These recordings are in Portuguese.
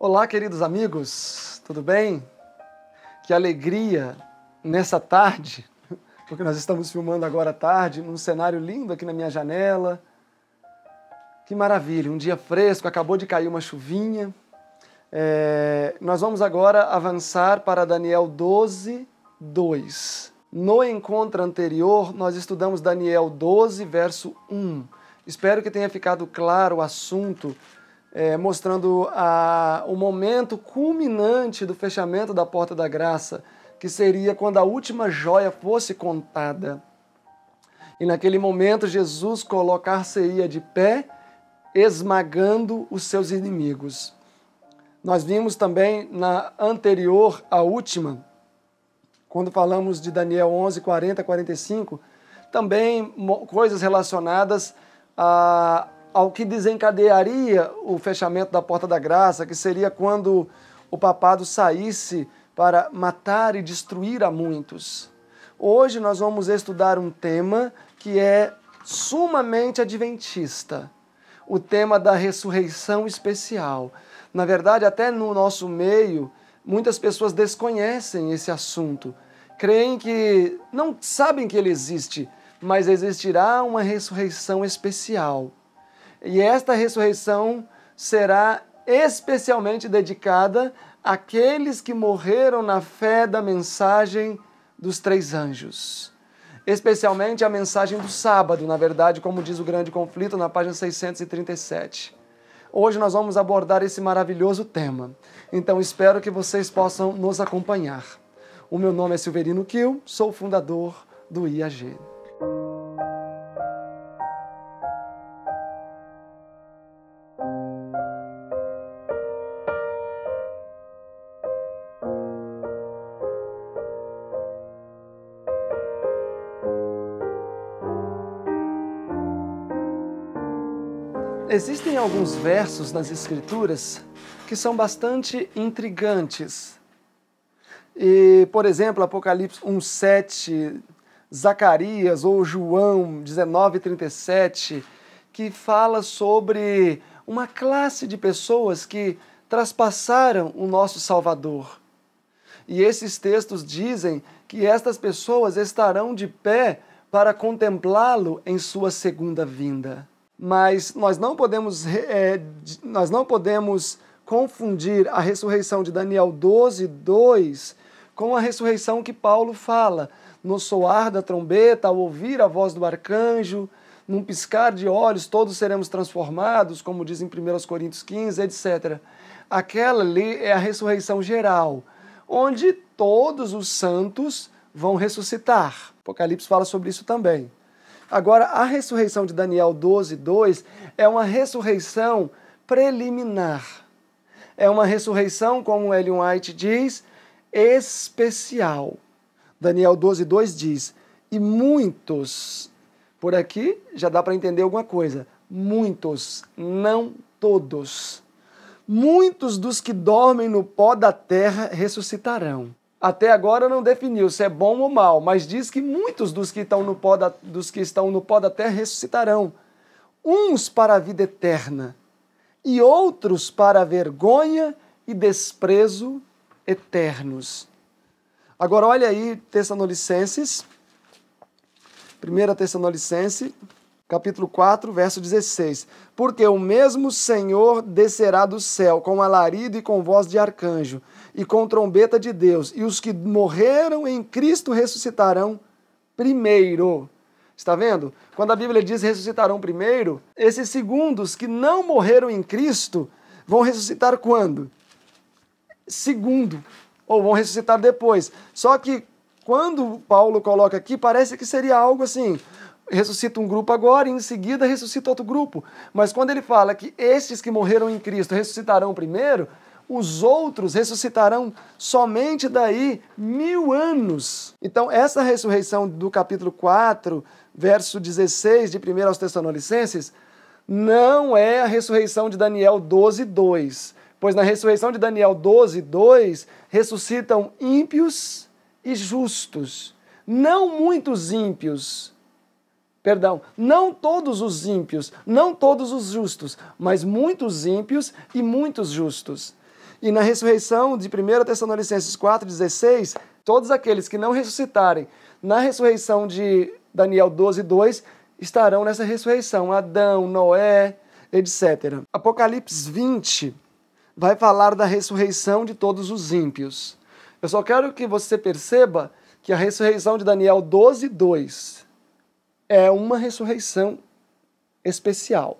Olá, queridos amigos, tudo bem? Que alegria nessa tarde, porque nós estamos filmando agora à tarde, num cenário lindo aqui na minha janela. Que maravilha, um dia fresco, acabou de cair uma chuvinha. É, nós vamos agora avançar para Daniel 12, 2. No encontro anterior, nós estudamos Daniel 12, verso 1. Espero que tenha ficado claro o assunto é, mostrando a, o momento culminante do fechamento da porta da graça, que seria quando a última joia fosse contada. E naquele momento Jesus colocar-se-ia de pé, esmagando os seus inimigos. Nós vimos também na anterior a última, quando falamos de Daniel 11, 40, 45, também coisas relacionadas a, ao que desencadearia o fechamento da Porta da Graça, que seria quando o papado saísse para matar e destruir a muitos. Hoje nós vamos estudar um tema que é sumamente adventista, o tema da ressurreição especial. Na verdade, até no nosso meio, muitas pessoas desconhecem esse assunto, creem que não sabem que ele existe, mas existirá uma ressurreição especial. E esta ressurreição será especialmente dedicada àqueles que morreram na fé da mensagem dos três anjos. Especialmente a mensagem do sábado, na verdade, como diz o grande conflito na página 637. Hoje nós vamos abordar esse maravilhoso tema. Então espero que vocês possam nos acompanhar. O meu nome é Silverino Kiel, sou fundador do IAG. Existem alguns versos nas Escrituras que são bastante intrigantes. E, por exemplo, Apocalipse 1:7, Zacarias ou João 19:37, que fala sobre uma classe de pessoas que traspassaram o nosso Salvador. E esses textos dizem que estas pessoas estarão de pé para contemplá-lo em sua segunda vinda mas nós não podemos, é, nós não podemos confundir a ressurreição de Daniel 12, 2 com a ressurreição que Paulo fala, no soar da trombeta, ao ouvir a voz do arcanjo, num piscar de olhos, todos seremos transformados, como diz em 1 Coríntios 15, etc. Aquela ali é a ressurreição geral, onde todos os santos vão ressuscitar. Apocalipse fala sobre isso também. Agora, a ressurreição de Daniel 12, 2 é uma ressurreição preliminar. É uma ressurreição, como Ellen White diz, especial. Daniel 12, 2 diz: E muitos, por aqui já dá para entender alguma coisa, muitos, não todos. Muitos dos que dormem no pó da terra ressuscitarão até agora não definiu se é bom ou mal, mas diz que muitos dos que estão no pó da, dos que estão no pó da terra ressuscitarão, uns para a vida eterna e outros para a vergonha e desprezo eternos. Agora olha aí Tessalonicenses 1 Tessalonicenses capítulo 4, verso 16. Porque o mesmo Senhor descerá do céu com alarido e com voz de arcanjo, e com trombeta de Deus, e os que morreram em Cristo ressuscitarão primeiro. Está vendo? Quando a Bíblia diz ressuscitarão primeiro, esses segundos que não morreram em Cristo vão ressuscitar quando? Segundo, ou vão ressuscitar depois. Só que quando Paulo coloca aqui, parece que seria algo assim: ressuscita um grupo agora e em seguida ressuscita outro grupo. Mas quando ele fala que estes que morreram em Cristo ressuscitarão primeiro, os outros ressuscitarão somente daí mil anos. Então, essa ressurreição do capítulo 4, verso 16 de 1 aos Tessalonicenses, não é a ressurreição de Daniel 12, 2. Pois na ressurreição de Daniel 12, 2, ressuscitam ímpios e justos. Não muitos ímpios, perdão, não todos os ímpios, não todos os justos, mas muitos ímpios e muitos justos. E na ressurreição de 1 Tessalonicenses 4,16, todos aqueles que não ressuscitarem na ressurreição de Daniel 12,2 estarão nessa ressurreição. Adão, Noé, etc. Apocalipse 20 vai falar da ressurreição de todos os ímpios. Eu só quero que você perceba que a ressurreição de Daniel 12,2 é uma ressurreição especial.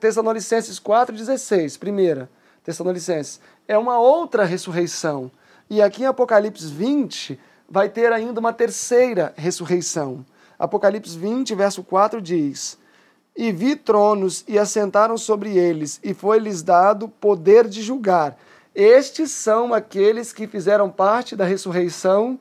Tessalonicenses 4,16, primeira. Tessalonicenses. É uma outra ressurreição. E aqui em Apocalipse 20 vai ter ainda uma terceira ressurreição. Apocalipse 20, verso 4 diz: E vi tronos e assentaram sobre eles, e foi-lhes dado poder de julgar. Estes são aqueles que fizeram parte da ressurreição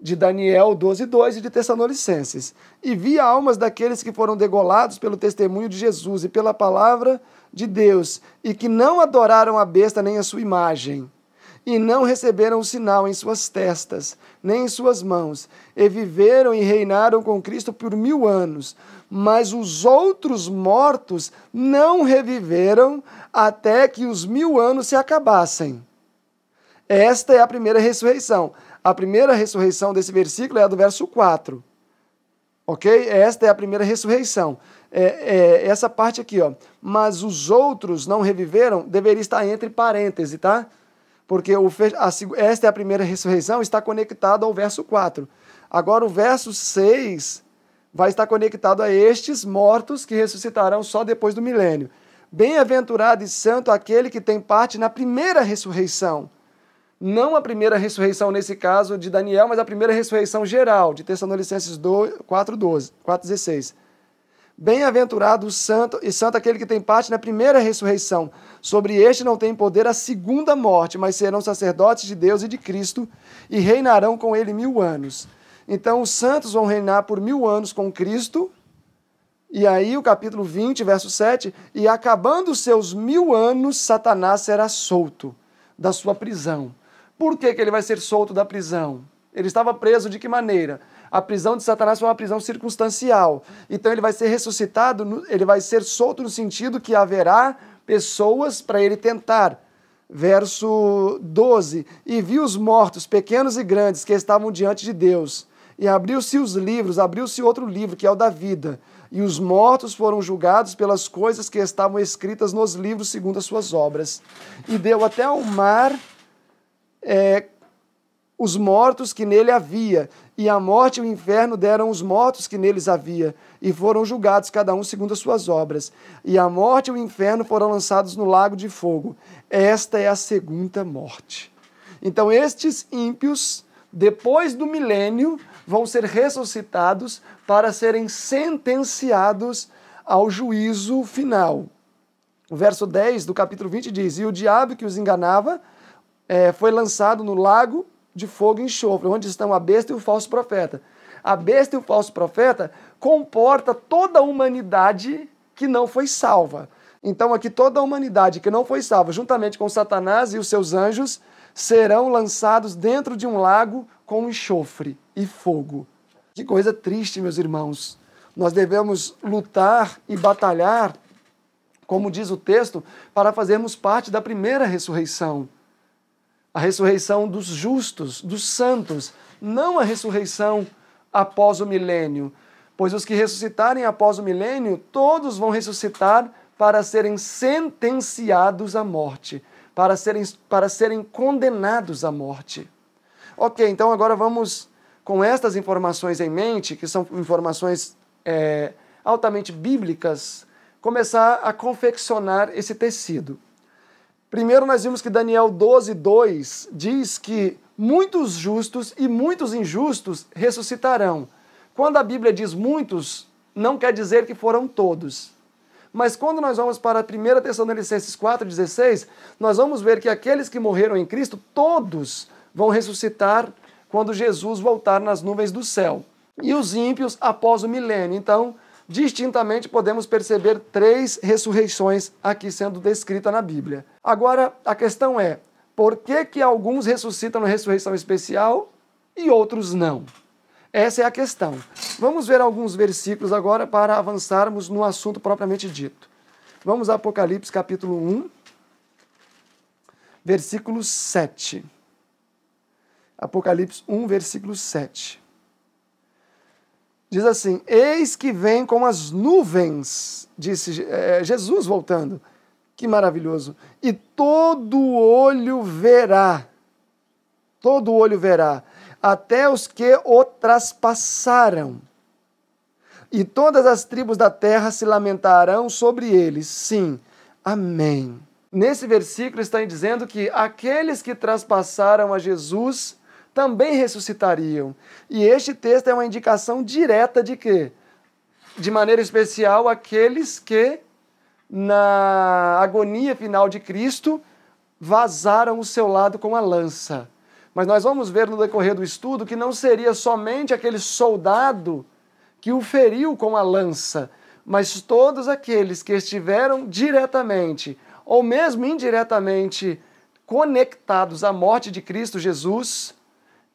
de Daniel 12, 2 e de Tessalonicenses. E vi almas daqueles que foram degolados pelo testemunho de Jesus e pela palavra de Deus e que não adoraram a besta nem a sua imagem, e não receberam o sinal em suas testas, nem em suas mãos, e viveram e reinaram com Cristo por mil anos. Mas os outros mortos não reviveram até que os mil anos se acabassem. Esta é a primeira ressurreição. A primeira ressurreição desse versículo é a do verso 4. Ok? Esta é a primeira ressurreição. É, é, essa parte aqui, ó. Mas os outros não reviveram, deveria estar entre parênteses, tá? Porque o, a, esta é a primeira ressurreição, está conectado ao verso 4. Agora, o verso 6 vai estar conectado a estes mortos que ressuscitarão só depois do milênio. Bem-aventurado e santo aquele que tem parte na primeira ressurreição não a primeira ressurreição nesse caso de Daniel, mas a primeira ressurreição geral, de Tessalonicenses 4,16. Bem-aventurado o santo e santo aquele que tem parte na primeira ressurreição. Sobre este não tem poder a segunda morte, mas serão sacerdotes de Deus e de Cristo e reinarão com ele mil anos. Então os santos vão reinar por mil anos com Cristo. E aí, o capítulo 20, verso 7: E acabando os seus mil anos, Satanás será solto da sua prisão por que, que ele vai ser solto da prisão? Ele estava preso de que maneira? A prisão de Satanás foi uma prisão circunstancial. Então ele vai ser ressuscitado, ele vai ser solto no sentido que haverá pessoas para ele tentar. Verso 12: E viu os mortos, pequenos e grandes, que estavam diante de Deus. E abriu-se os livros, abriu-se outro livro, que é o da vida. E os mortos foram julgados pelas coisas que estavam escritas nos livros, segundo as suas obras. E deu até ao mar é, os mortos que nele havia, e a morte e o inferno deram os mortos que neles havia, e foram julgados cada um segundo as suas obras. E a morte e o inferno foram lançados no lago de fogo. Esta é a segunda morte. Então estes ímpios, depois do milênio, vão ser ressuscitados para serem sentenciados ao juízo final. O verso 10 do capítulo 20 diz: E o diabo que os enganava é, foi lançado no lago de fogo e enxofre, onde estão a besta e o falso profeta. A besta e o falso profeta comporta toda a humanidade que não foi salva. Então aqui toda a humanidade que não foi salva, juntamente com Satanás e os seus anjos, serão lançados dentro de um lago com enxofre e fogo. Que coisa triste, meus irmãos. Nós devemos lutar e batalhar, como diz o texto, para fazermos parte da primeira ressurreição a ressurreição dos justos, dos santos, não a ressurreição após o milênio. Pois os que ressuscitarem após o milênio, todos vão ressuscitar para serem sentenciados à morte, para serem, para serem condenados à morte. Ok, então agora vamos, com estas informações em mente, que são informações é, altamente bíblicas, começar a confeccionar esse tecido. Primeiro, nós vimos que Daniel 12, 2 diz que muitos justos e muitos injustos ressuscitarão. Quando a Bíblia diz muitos, não quer dizer que foram todos. Mas quando nós vamos para a 1 Tessalonicenses 4,16, nós vamos ver que aqueles que morreram em Cristo, todos vão ressuscitar quando Jesus voltar nas nuvens do céu. E os ímpios após o milênio. Então, Distintamente, podemos perceber três ressurreições aqui sendo descrita na Bíblia. Agora, a questão é: por que, que alguns ressuscitam na ressurreição especial e outros não? Essa é a questão. Vamos ver alguns versículos agora para avançarmos no assunto propriamente dito. Vamos a Apocalipse capítulo 1, versículo 7. Apocalipse 1, versículo 7 diz assim: Eis que vem com as nuvens, disse é, Jesus voltando. Que maravilhoso! E todo olho verá, todo olho verá, até os que o traspassaram. E todas as tribos da terra se lamentarão sobre eles. Sim, amém. Nesse versículo está dizendo que aqueles que traspassaram a Jesus também ressuscitariam. E este texto é uma indicação direta de quê? De maneira especial, aqueles que, na agonia final de Cristo, vazaram o seu lado com a lança. Mas nós vamos ver no decorrer do estudo que não seria somente aquele soldado que o feriu com a lança, mas todos aqueles que estiveram diretamente ou mesmo indiretamente conectados à morte de Cristo Jesus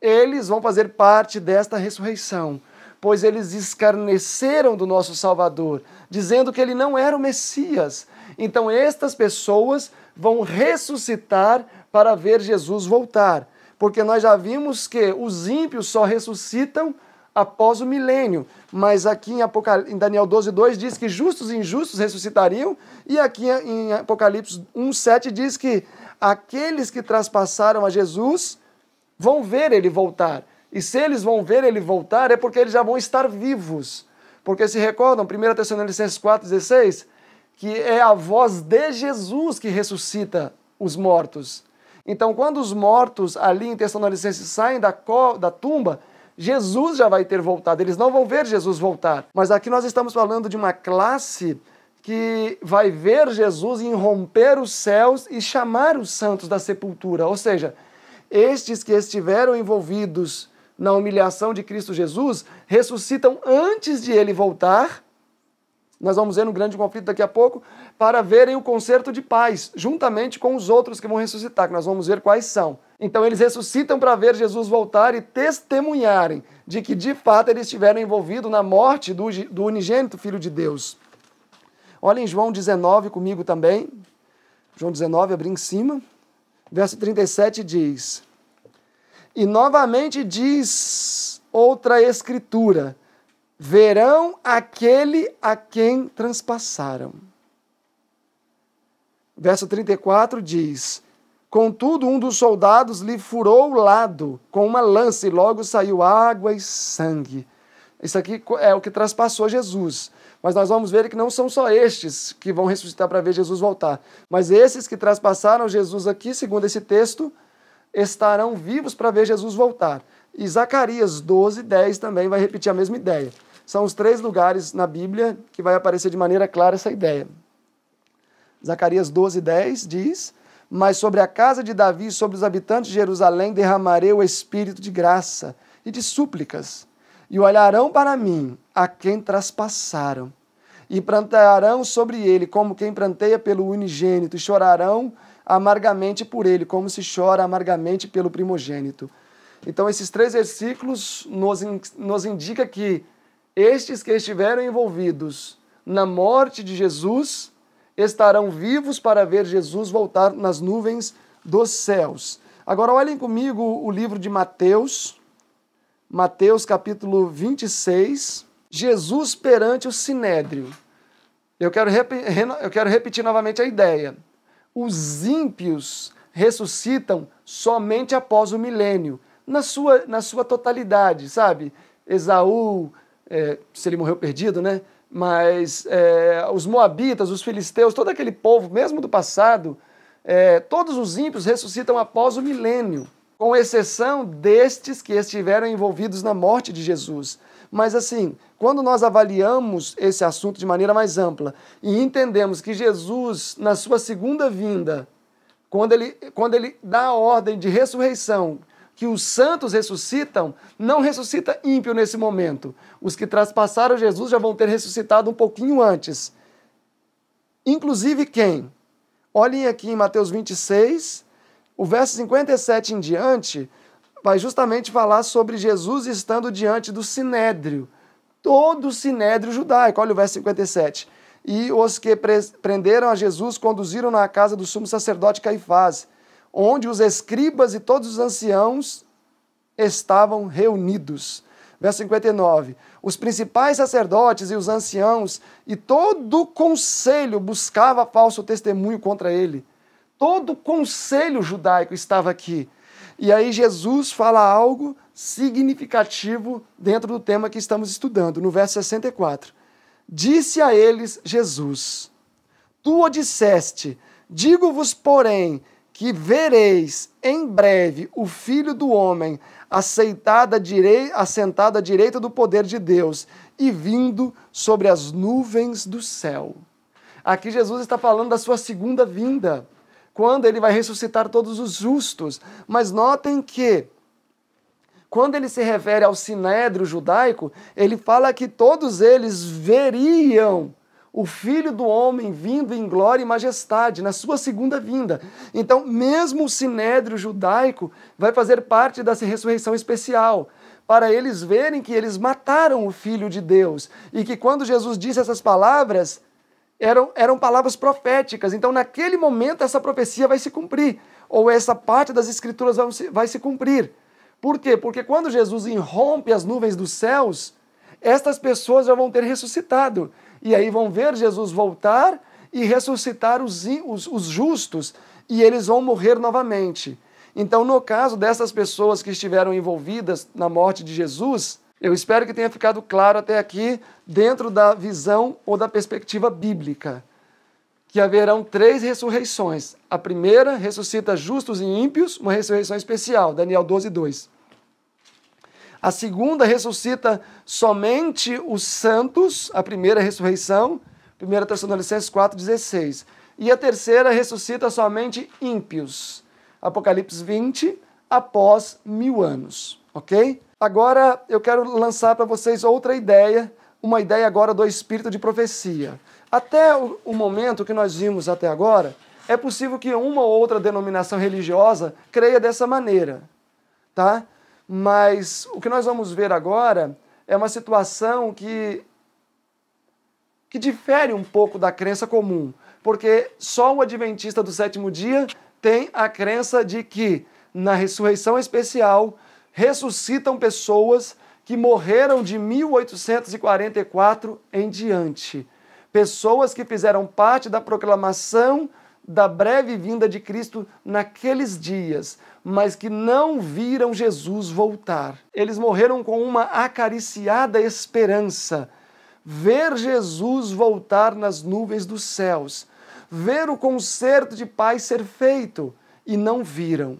eles vão fazer parte desta ressurreição, pois eles escarneceram do nosso Salvador, dizendo que ele não era o Messias. Então, estas pessoas vão ressuscitar para ver Jesus voltar, porque nós já vimos que os ímpios só ressuscitam após o milênio. Mas aqui em, Apocal... em Daniel 12, 2 diz que justos e injustos ressuscitariam, e aqui em Apocalipse 1, 7 diz que aqueles que traspassaram a Jesus vão ver ele voltar. E se eles vão ver ele voltar, é porque eles já vão estar vivos. Porque se recordam, 1 Tessalonicenses 4,16, que é a voz de Jesus que ressuscita os mortos. Então, quando os mortos ali em Tessalonicenses saem da, da tumba, Jesus já vai ter voltado. Eles não vão ver Jesus voltar. Mas aqui nós estamos falando de uma classe que vai ver Jesus irromper os céus e chamar os santos da sepultura. Ou seja, estes que estiveram envolvidos na humilhação de Cristo Jesus ressuscitam antes de ele voltar. Nós vamos ver no grande conflito daqui a pouco, para verem o concerto de paz, juntamente com os outros que vão ressuscitar, que nós vamos ver quais são. Então eles ressuscitam para ver Jesus voltar e testemunharem de que de fato eles estiveram envolvidos na morte do, do unigênito Filho de Deus. Olhem João 19 comigo também. João 19, abri em cima. Verso 37 diz: E novamente diz outra escritura: Verão aquele a quem transpassaram. Verso 34 diz: Contudo, um dos soldados lhe furou o lado com uma lança, e logo saiu água e sangue. Isso aqui é o que transpassou Jesus. Mas nós vamos ver que não são só estes que vão ressuscitar para ver Jesus voltar, mas esses que traspassaram Jesus aqui, segundo esse texto, estarão vivos para ver Jesus voltar. E Zacarias 12, 10 também vai repetir a mesma ideia. São os três lugares na Bíblia que vai aparecer de maneira clara essa ideia. Zacarias 12, 10 diz: Mas sobre a casa de Davi e sobre os habitantes de Jerusalém derramarei o espírito de graça e de súplicas, e olharão para mim a quem traspassaram. E plantarão sobre ele como quem planteia pelo unigênito, e chorarão amargamente por ele, como se chora amargamente pelo primogênito. Então, esses três versículos nos, nos indica que estes que estiveram envolvidos na morte de Jesus estarão vivos para ver Jesus voltar nas nuvens dos céus. Agora, olhem comigo o livro de Mateus, Mateus capítulo 26. Jesus perante o sinédrio. Eu quero, eu quero repetir novamente a ideia. Os ímpios ressuscitam somente após o milênio, na sua, na sua totalidade, sabe? Esaú, é, se ele morreu perdido, né? Mas é, os moabitas, os filisteus, todo aquele povo, mesmo do passado, é, todos os ímpios ressuscitam após o milênio com exceção destes que estiveram envolvidos na morte de Jesus. Mas assim, quando nós avaliamos esse assunto de maneira mais ampla e entendemos que Jesus, na sua segunda vinda, quando ele, quando ele dá a ordem de ressurreição, que os santos ressuscitam, não ressuscita ímpio nesse momento. Os que traspassaram Jesus já vão ter ressuscitado um pouquinho antes. Inclusive quem? Olhem aqui em Mateus 26, o verso 57 em diante vai justamente falar sobre Jesus estando diante do sinédrio, todo o sinédrio judaico. Olha o verso 57. E os que prenderam a Jesus conduziram na casa do sumo sacerdote Caifás, onde os escribas e todos os anciãos estavam reunidos. Verso 59. Os principais sacerdotes e os anciãos e todo o conselho buscava falso testemunho contra ele todo o conselho judaico estava aqui. E aí Jesus fala algo significativo dentro do tema que estamos estudando, no verso 64. Disse a eles Jesus: Tu o disseste, digo-vos, porém, que vereis em breve o Filho do Homem direi assentado à direita do poder de Deus e vindo sobre as nuvens do céu. Aqui Jesus está falando da sua segunda vinda quando ele vai ressuscitar todos os justos. Mas notem que quando ele se refere ao sinédrio judaico, ele fala que todos eles veriam o filho do homem vindo em glória e majestade na sua segunda vinda. Então, mesmo o sinédrio judaico vai fazer parte dessa ressurreição especial para eles verem que eles mataram o Filho de Deus e que quando Jesus disse essas palavras, eram, eram palavras proféticas. Então, naquele momento, essa profecia vai se cumprir, ou essa parte das escrituras vai se, vai se cumprir. Por quê? Porque quando Jesus irrompe as nuvens dos céus, estas pessoas já vão ter ressuscitado. E aí vão ver Jesus voltar e ressuscitar os, os, os justos, e eles vão morrer novamente. Então, no caso dessas pessoas que estiveram envolvidas na morte de Jesus, eu espero que tenha ficado claro até aqui, dentro da visão ou da perspectiva bíblica, que haverão três ressurreições. A primeira ressuscita justos e ímpios, uma ressurreição especial, Daniel 12, 2. A segunda ressuscita somente os santos, a primeira ressurreição, 1 Tessalonicenses 4,16. E a terceira ressuscita somente ímpios, Apocalipse 20, após mil anos. Ok? Agora eu quero lançar para vocês outra ideia, uma ideia agora do espírito de profecia. Até o, momento que nós vimos até agora, é possível que uma ou outra denominação religiosa creia dessa maneira, tá? Mas o que nós vamos ver agora é uma situação que que difere um pouco da crença comum, porque só o adventista do sétimo dia tem a crença de que na ressurreição especial ressuscitam pessoas que morreram de 1844 em diante. Pessoas que fizeram parte da proclamação da breve vinda de Cristo naqueles dias, mas que não viram Jesus voltar. Eles morreram com uma acariciada esperança. Ver Jesus voltar nas nuvens dos céus, ver o concerto de paz ser feito, e não viram.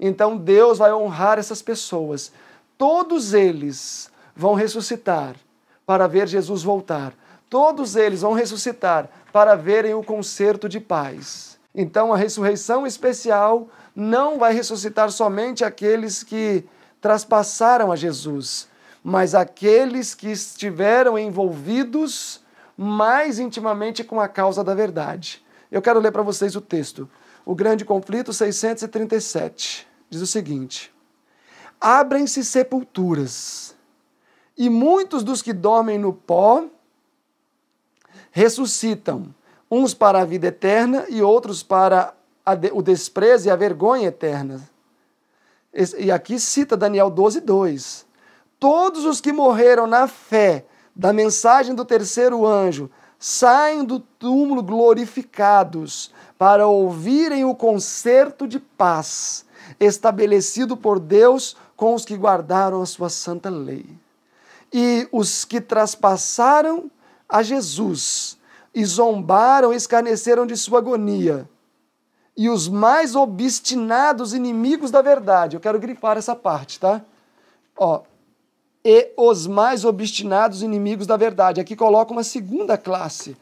Então Deus vai honrar essas pessoas. Todos eles vão ressuscitar para ver Jesus voltar. Todos eles vão ressuscitar para verem o concerto de paz. Então a ressurreição especial não vai ressuscitar somente aqueles que traspassaram a Jesus, mas aqueles que estiveram envolvidos mais intimamente com a causa da verdade. Eu quero ler para vocês o texto. O Grande Conflito 637 diz o seguinte: Abrem-se sepulturas, e muitos dos que dormem no pó ressuscitam, uns para a vida eterna e outros para de, o desprezo e a vergonha eterna. E aqui cita Daniel 12, 2. Todos os que morreram na fé da mensagem do terceiro anjo saem do túmulo glorificados para ouvirem o concerto de paz estabelecido por Deus com os que guardaram a sua santa lei. E os que traspassaram a Jesus e zombaram, escarneceram de sua agonia. E os mais obstinados inimigos da verdade. Eu quero grifar essa parte, tá? Ó, e os mais obstinados inimigos da verdade. Aqui coloca uma segunda classe.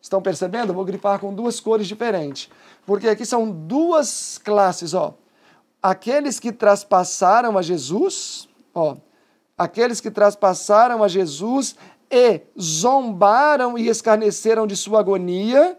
Estão percebendo? Vou grifar com duas cores diferentes. Porque aqui são duas classes, ó aqueles que traspassaram a Jesus, ó, aqueles que traspassaram a Jesus e zombaram e escarneceram de sua agonia,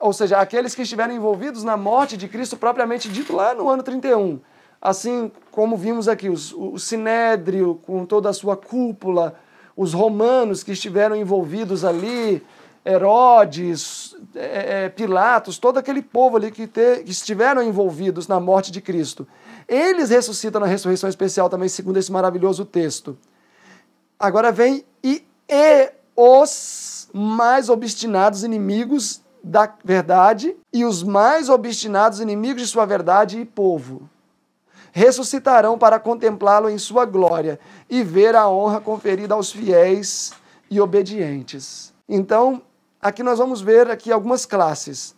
ou seja, aqueles que estiveram envolvidos na morte de Cristo propriamente dito lá no ano 31. Assim como vimos aqui, os, o Sinédrio com toda a sua cúpula, os romanos que estiveram envolvidos ali, Herodes, é, é, Pilatos, todo aquele povo ali que, te, que estiveram envolvidos na morte de Cristo. Eles ressuscitam na ressurreição especial também, segundo esse maravilhoso texto. Agora vem e, e os mais obstinados inimigos da verdade e os mais obstinados inimigos de sua verdade e povo ressuscitarão para contemplá-lo em sua glória e ver a honra conferida aos fiéis e obedientes. Então, Aqui nós vamos ver aqui algumas classes.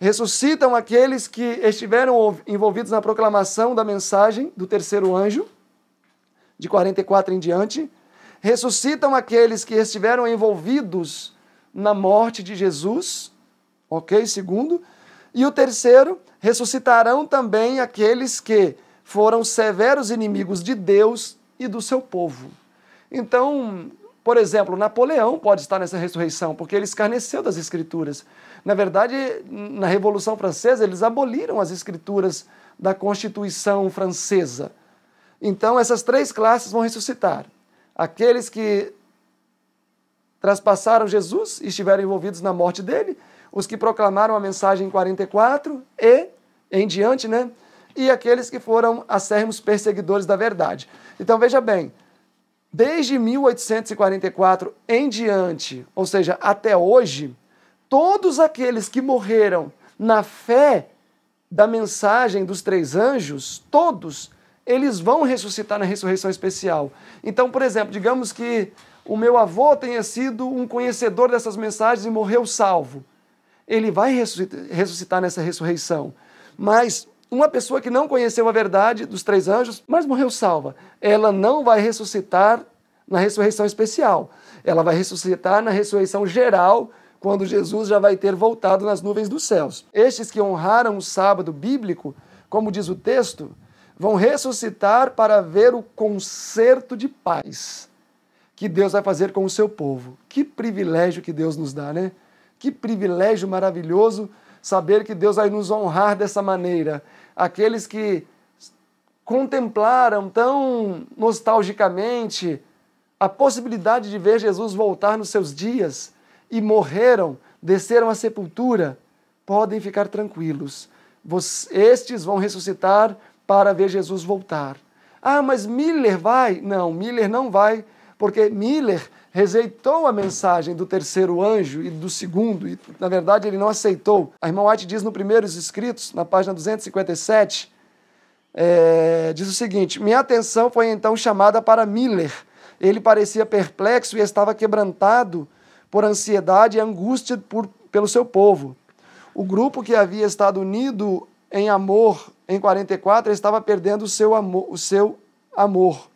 Ressuscitam aqueles que estiveram envolvidos na proclamação da mensagem do terceiro anjo, de 44 em diante. Ressuscitam aqueles que estiveram envolvidos na morte de Jesus, ok? Segundo. E o terceiro, ressuscitarão também aqueles que foram severos inimigos de Deus e do seu povo. Então, por exemplo, Napoleão pode estar nessa ressurreição, porque ele escarneceu das Escrituras. Na verdade, na Revolução Francesa, eles aboliram as Escrituras da Constituição Francesa. Então, essas três classes vão ressuscitar: aqueles que traspassaram Jesus e estiveram envolvidos na morte dele, os que proclamaram a mensagem em 44 e em diante, né? E aqueles que foram acérrimos perseguidores da verdade. Então, veja bem desde 1844 em diante, ou seja, até hoje, todos aqueles que morreram na fé da mensagem dos três anjos, todos, eles vão ressuscitar na ressurreição especial. Então, por exemplo, digamos que o meu avô tenha sido um conhecedor dessas mensagens e morreu salvo. Ele vai ressuscitar nessa ressurreição. Mas uma pessoa que não conheceu a verdade dos três anjos, mas morreu salva, ela não vai ressuscitar na ressurreição especial. Ela vai ressuscitar na ressurreição geral, quando Jesus já vai ter voltado nas nuvens dos céus. Estes que honraram o sábado bíblico, como diz o texto, vão ressuscitar para ver o concerto de paz que Deus vai fazer com o seu povo. Que privilégio que Deus nos dá, né? Que privilégio maravilhoso saber que Deus vai nos honrar dessa maneira. Aqueles que contemplaram tão nostalgicamente a possibilidade de ver Jesus voltar nos seus dias e morreram, desceram à sepultura, podem ficar tranquilos. Estes vão ressuscitar para ver Jesus voltar. Ah, mas Miller vai? Não, Miller não vai, porque Miller rejeitou a mensagem do terceiro anjo e do segundo, e na verdade ele não aceitou. A irmã White diz no Primeiros Escritos, na página 257, é, diz o seguinte: Minha atenção foi então chamada para Miller. Ele parecia perplexo e estava quebrantado por ansiedade e angústia por, pelo seu povo. O grupo que havia estado unido em amor em 44 estava perdendo o seu amor, o seu amor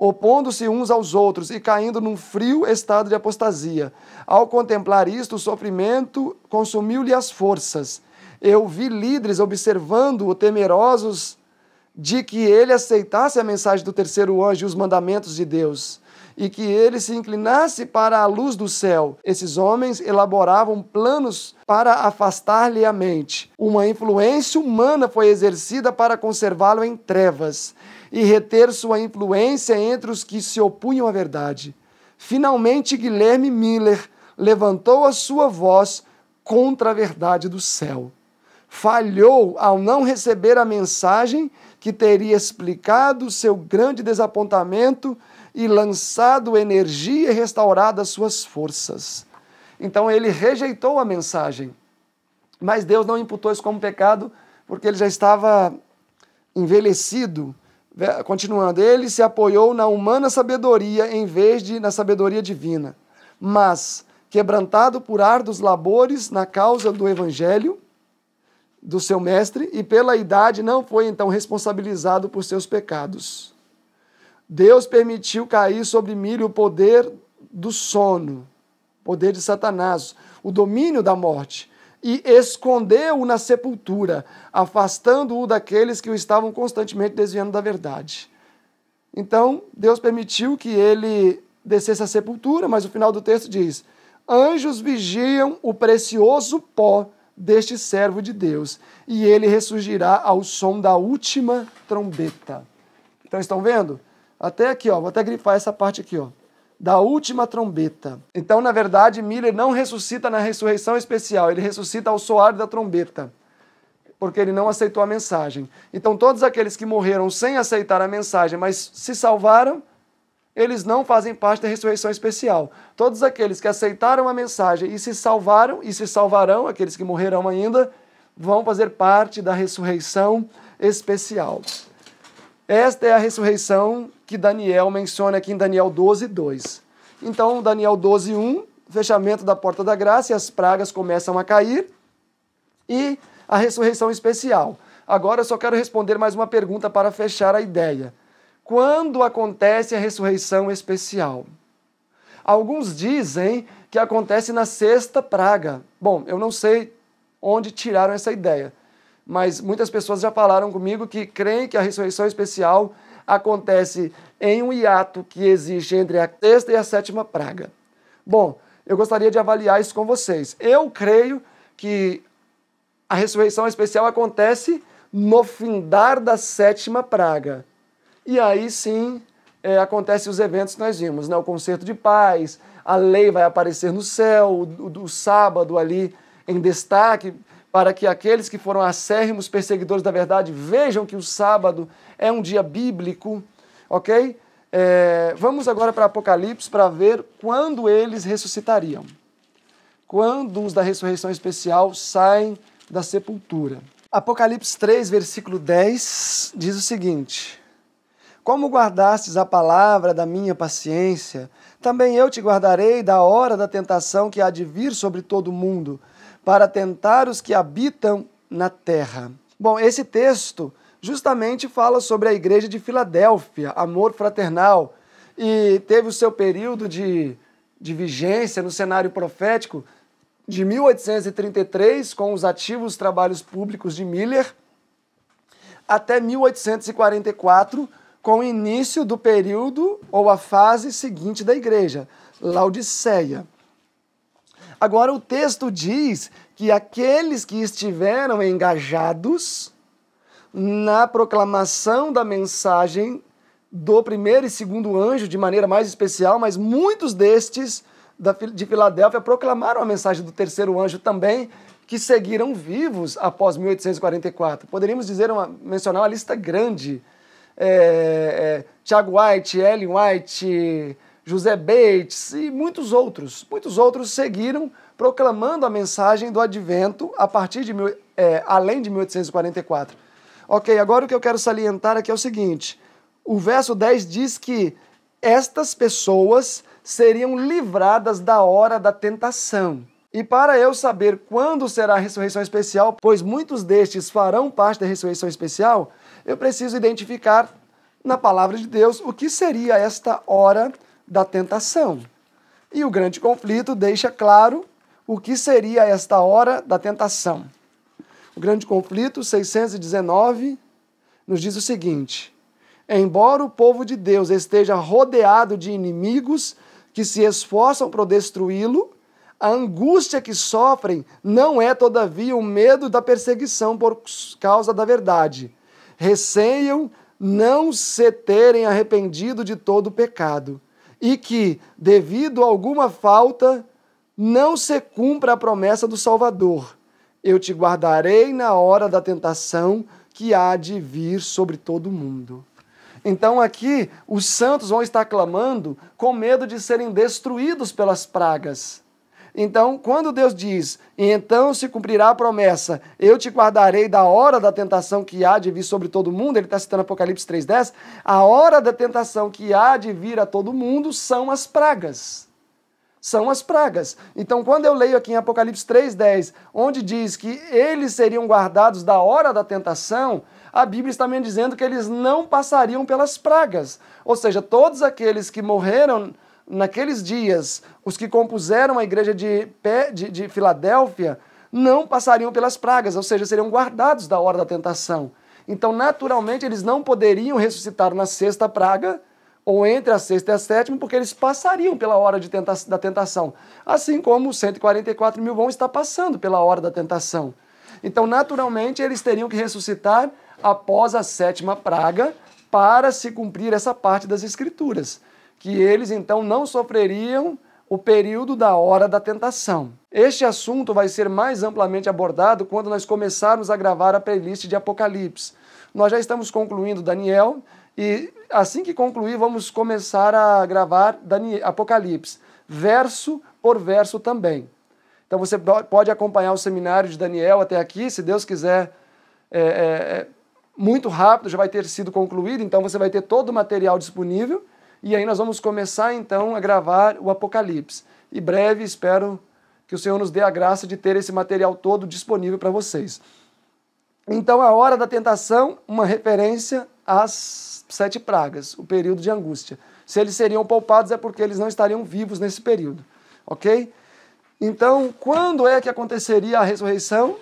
opondo-se uns aos outros e caindo num frio estado de apostasia. Ao contemplar isto, o sofrimento consumiu-lhe as forças. Eu vi líderes observando-o temerosos de que ele aceitasse a mensagem do terceiro anjo e os mandamentos de Deus e que ele se inclinasse para a luz do céu. Esses homens elaboravam planos para afastar-lhe a mente. Uma influência humana foi exercida para conservá-lo em trevas e reter sua influência entre os que se opunham à verdade. Finalmente, Guilherme Miller levantou a sua voz contra a verdade do céu. Falhou ao não receber a mensagem que teria explicado seu grande desapontamento e lançado energia e restaurado as suas forças. Então ele rejeitou a mensagem. Mas Deus não imputou isso como pecado, porque ele já estava envelhecido Continuando, ele se apoiou na humana sabedoria em vez de na sabedoria divina. Mas, quebrantado por árduos labores na causa do evangelho do seu mestre e pela idade, não foi então responsabilizado por seus pecados. Deus permitiu cair sobre Milho o poder do sono, poder de Satanás, o domínio da morte, e escondeu-o na sepultura, afastando-o daqueles que o estavam constantemente desviando da verdade. Então, Deus permitiu que ele descesse à sepultura, mas o final do texto diz: Anjos vigiam o precioso pó deste servo de Deus, e ele ressurgirá ao som da última trombeta. Então, estão vendo? Até aqui, ó, vou até grifar essa parte aqui, ó da última trombeta. Então, na verdade, Miller não ressuscita na ressurreição especial, ele ressuscita ao soar da trombeta, porque ele não aceitou a mensagem. Então, todos aqueles que morreram sem aceitar a mensagem, mas se salvaram, eles não fazem parte da ressurreição especial. Todos aqueles que aceitaram a mensagem e se salvaram, e se salvarão, aqueles que morrerão ainda, vão fazer parte da ressurreição especial. Esta é a ressurreição que Daniel menciona aqui em Daniel 12, 2. Então, Daniel 12, 1, fechamento da porta da graça e as pragas começam a cair. E a ressurreição especial. Agora eu só quero responder mais uma pergunta para fechar a ideia. Quando acontece a ressurreição especial? Alguns dizem que acontece na sexta praga. Bom, eu não sei onde tiraram essa ideia mas muitas pessoas já falaram comigo que creem que a ressurreição especial acontece em um hiato que existe entre a sexta e a sétima praga. Bom, eu gostaria de avaliar isso com vocês. Eu creio que a ressurreição especial acontece no findar da sétima praga. E aí sim é, acontece os eventos que nós vimos, né? o concerto de paz, a lei vai aparecer no céu, o, o sábado ali em destaque, para que aqueles que foram acérrimos perseguidores da verdade vejam que o sábado é um dia bíblico, ok? É, vamos agora para Apocalipse para ver quando eles ressuscitariam. Quando os da ressurreição especial saem da sepultura. Apocalipse 3, versículo 10 diz o seguinte: Como guardastes a palavra da minha paciência, também eu te guardarei da hora da tentação que há de vir sobre todo o mundo para tentar os que habitam na terra. Bom, esse texto justamente fala sobre a igreja de Filadélfia, amor fraternal, e teve o seu período de, de vigência no cenário profético de 1833, com os ativos trabalhos públicos de Miller, até 1844, com o início do período ou a fase seguinte da igreja, Laodiceia. Agora, o texto diz que aqueles que estiveram engajados na proclamação da mensagem do primeiro e segundo anjo de maneira mais especial, mas muitos destes de Filadélfia proclamaram a mensagem do terceiro anjo também, que seguiram vivos após 1844. Poderíamos dizer uma, mencionar uma lista grande. É, é, Tiago White, Ellen White, José Bates e muitos outros. Muitos outros seguiram proclamando a mensagem do advento a partir de é, além de 1844. Ok, agora o que eu quero salientar aqui é o seguinte: o verso 10 diz que estas pessoas seriam livradas da hora da tentação. E para eu saber quando será a ressurreição especial, pois muitos destes farão parte da ressurreição especial, eu preciso identificar na palavra de Deus o que seria esta hora da tentação. E o grande conflito deixa claro o que seria esta hora da tentação. O grande conflito, 619, nos diz o seguinte: Embora o povo de Deus esteja rodeado de inimigos que se esforçam para destruí-lo, a angústia que sofrem não é, todavia, o medo da perseguição por causa da verdade. Receiam não se terem arrependido de todo o pecado e que, devido a alguma falta, não se cumpra a promessa do Salvador. Eu te guardarei na hora da tentação que há de vir sobre todo mundo. Então aqui os santos vão estar clamando com medo de serem destruídos pelas pragas. Então, quando Deus diz, então se cumprirá a promessa, eu te guardarei da hora da tentação que há de vir sobre todo mundo, ele está citando Apocalipse 3,10, a hora da tentação que há de vir a todo mundo são as pragas. São as pragas. Então, quando eu leio aqui em Apocalipse 3,10, onde diz que eles seriam guardados da hora da tentação, a Bíblia está me dizendo que eles não passariam pelas pragas. Ou seja, todos aqueles que morreram naqueles dias, os que compuseram a igreja de, pé, de, de Filadélfia não passariam pelas pragas, ou seja, seriam guardados da hora da tentação. Então, naturalmente, eles não poderiam ressuscitar na sexta praga, ou entre a sexta e a sétima, porque eles passariam pela hora tenta da tentação. Assim como 144 mil vão estar passando pela hora da tentação. Então, naturalmente, eles teriam que ressuscitar após a sétima praga para se cumprir essa parte das Escrituras que eles então não sofreriam o período da hora da tentação. Este assunto vai ser mais amplamente abordado quando nós começarmos a gravar a playlist de Apocalipse. Nós já estamos concluindo Daniel e assim que concluir vamos começar a gravar Daniel, Apocalipse, verso por verso também. Então você pode acompanhar o seminário de Daniel até aqui, se Deus quiser. É, é, é, muito rápido já vai ter sido concluído, então você vai ter todo o material disponível. E aí nós vamos começar então a gravar o Apocalipse. E breve, espero que o Senhor nos dê a graça de ter esse material todo disponível para vocês. Então, a hora da tentação, uma referência às sete pragas, o período de angústia. Se eles seriam poupados é porque eles não estariam vivos nesse período, ok? Então, quando é que aconteceria a ressurreição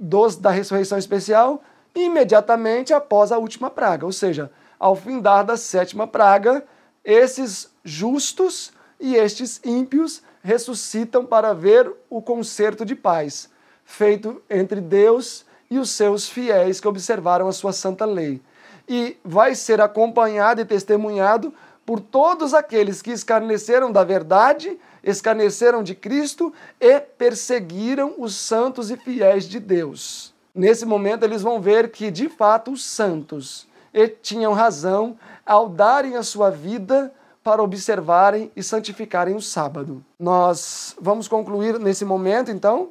dos, da ressurreição especial? Imediatamente após a última praga, ou seja, ao findar da sétima praga, esses justos e estes ímpios ressuscitam para ver o concerto de paz, feito entre Deus e os seus fiéis que observaram a sua santa lei. E vai ser acompanhado e testemunhado por todos aqueles que escarneceram da verdade, escarneceram de Cristo e perseguiram os santos e fiéis de Deus. Nesse momento, eles vão ver que, de fato, os santos e tinham razão ao darem a sua vida para observarem e santificarem o sábado. Nós vamos concluir nesse momento, então,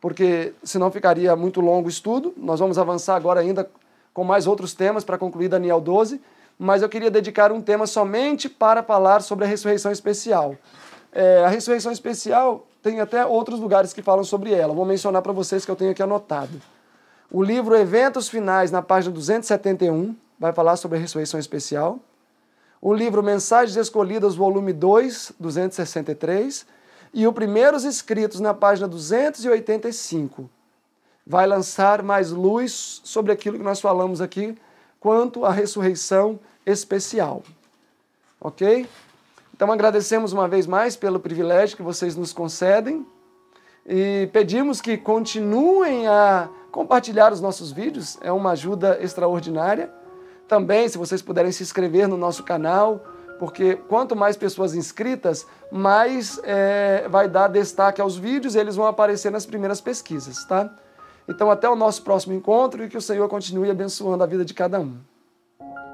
porque senão ficaria muito longo o estudo. Nós vamos avançar agora ainda com mais outros temas para concluir Daniel 12, mas eu queria dedicar um tema somente para falar sobre a ressurreição especial. É, a ressurreição especial tem até outros lugares que falam sobre ela. Vou mencionar para vocês que eu tenho aqui anotado. O livro Eventos Finais, na página 271, vai falar sobre a ressurreição especial. O livro Mensagens Escolhidas, volume 2, 263. E o Primeiros Escritos, na página 285. Vai lançar mais luz sobre aquilo que nós falamos aqui quanto à ressurreição especial. Ok? Então agradecemos uma vez mais pelo privilégio que vocês nos concedem e pedimos que continuem a Compartilhar os nossos vídeos é uma ajuda extraordinária. Também, se vocês puderem se inscrever no nosso canal, porque quanto mais pessoas inscritas, mais é, vai dar destaque aos vídeos e eles vão aparecer nas primeiras pesquisas, tá? Então, até o nosso próximo encontro e que o Senhor continue abençoando a vida de cada um.